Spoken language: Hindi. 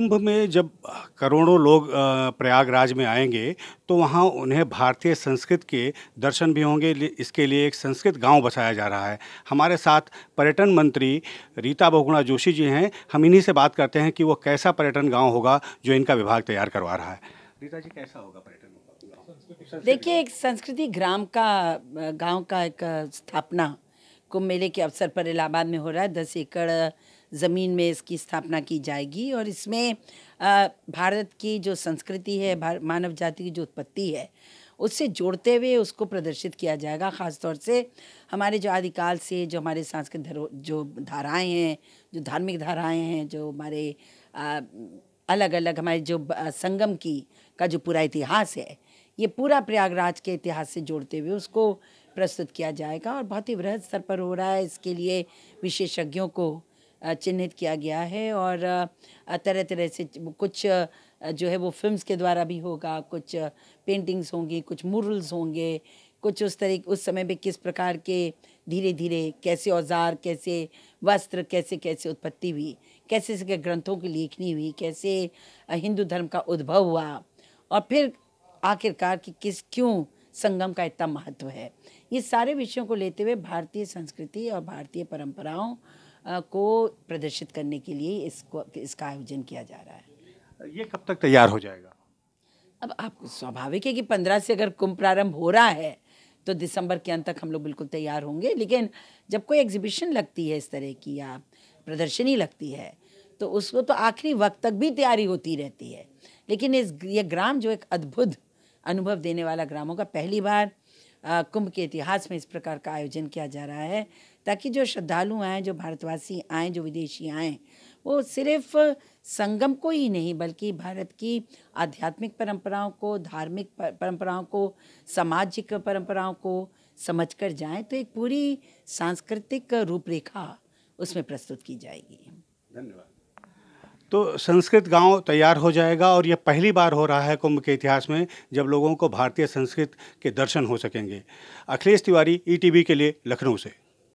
कुंभ में जब करोड़ों लोग प्रयागराज में आएंगे तो वहाँ उन्हें भारतीय संस्कृत के दर्शन भी होंगे इसके लिए एक संस्कृत गांव बसाया जा रहा है हमारे साथ पर्यटन मंत्री रीता बहुगुणा जोशी जी हैं हम इन्हीं से बात करते हैं कि वो कैसा पर्यटन गाँव होगा जो इनका विभाग तैयार करवा रहा है रीता जी कैसा होगा पर्यटन देखिए एक संस्कृति ग्राम का गांव का एक स्थापना कुंभ मेले के अवसर पर इलाहाबाद में हो रहा है दस एकड़ ज़मीन में इसकी स्थापना की जाएगी और इसमें भारत की जो संस्कृति है मानव जाति की जो उत्पत्ति है उससे जोड़ते हुए उसको प्रदर्शित किया जाएगा ख़ासतौर से हमारे जो आदिकाल से जो हमारे सांस्कृतिक धरो जो धाराएं हैं जो धार्मिक धाराएं हैं जो हमारे अलग अलग हमारे जो संगम की का जो पूरा इतिहास है ये पूरा प्रयागराज के इतिहास से जोड़ते हुए उसको प्रस्तुत किया जाएगा और बहुत ही वृहद स्तर पर हो रहा है इसके लिए विशेषज्ञों को चिन्हित किया गया है और तरह तरह से कुछ जो है वो फिल्म्स के द्वारा भी होगा कुछ पेंटिंग्स होंगी कुछ मूरल्स होंगे कुछ उस तरीके उस समय में किस प्रकार के धीरे धीरे कैसे औजार कैसे वस्त्र कैसे कैसे उत्पत्ति हुई कैसे कैसे ग्रंथों की लेखनी हुई कैसे हिंदू धर्म का उद्भव हुआ और फिर आखिरकार कि किस क्यों संगम का इतना महत्व है ये सारे विषयों को लेते हुए भारतीय संस्कृति और भारतीय परंपराओं को प्रदर्शित करने के लिए इसको इसका आयोजन किया जा रहा है ये कब तक तैयार हो जाएगा अब आप स्वाभाविक है कि पंद्रह से अगर कुंभ प्रारंभ हो रहा है तो दिसंबर के अंत तक हम लोग बिल्कुल तैयार होंगे लेकिन जब कोई एग्जीबिशन लगती है इस तरह की या प्रदर्शनी लगती है तो उसको तो आखिरी वक्त तक भी तैयारी होती रहती है लेकिन इस ये ग्राम जो एक अद्भुत अनुभव देने वाला ग्रामों का पहली बार कुंभ के इतिहास में इस प्रकार का आयोजन किया जा रहा है ताकि जो श्रद्धालु आएँ जो भारतवासी आएँ जो विदेशी आएँ वो सिर्फ संगम को ही नहीं बल्कि भारत की आध्यात्मिक परंपराओं को धार्मिक परंपराओं को सामाजिक परंपराओं को समझ कर जाएँ तो एक पूरी सांस्कृतिक रूपरेखा उसमें प्रस्तुत की जाएगी धन्यवाद तो संस्कृत गांव तैयार हो जाएगा और यह पहली बार हो रहा है कुंभ के इतिहास में जब लोगों को भारतीय संस्कृत के दर्शन हो सकेंगे अखिलेश तिवारी ईटीवी e के लिए लखनऊ से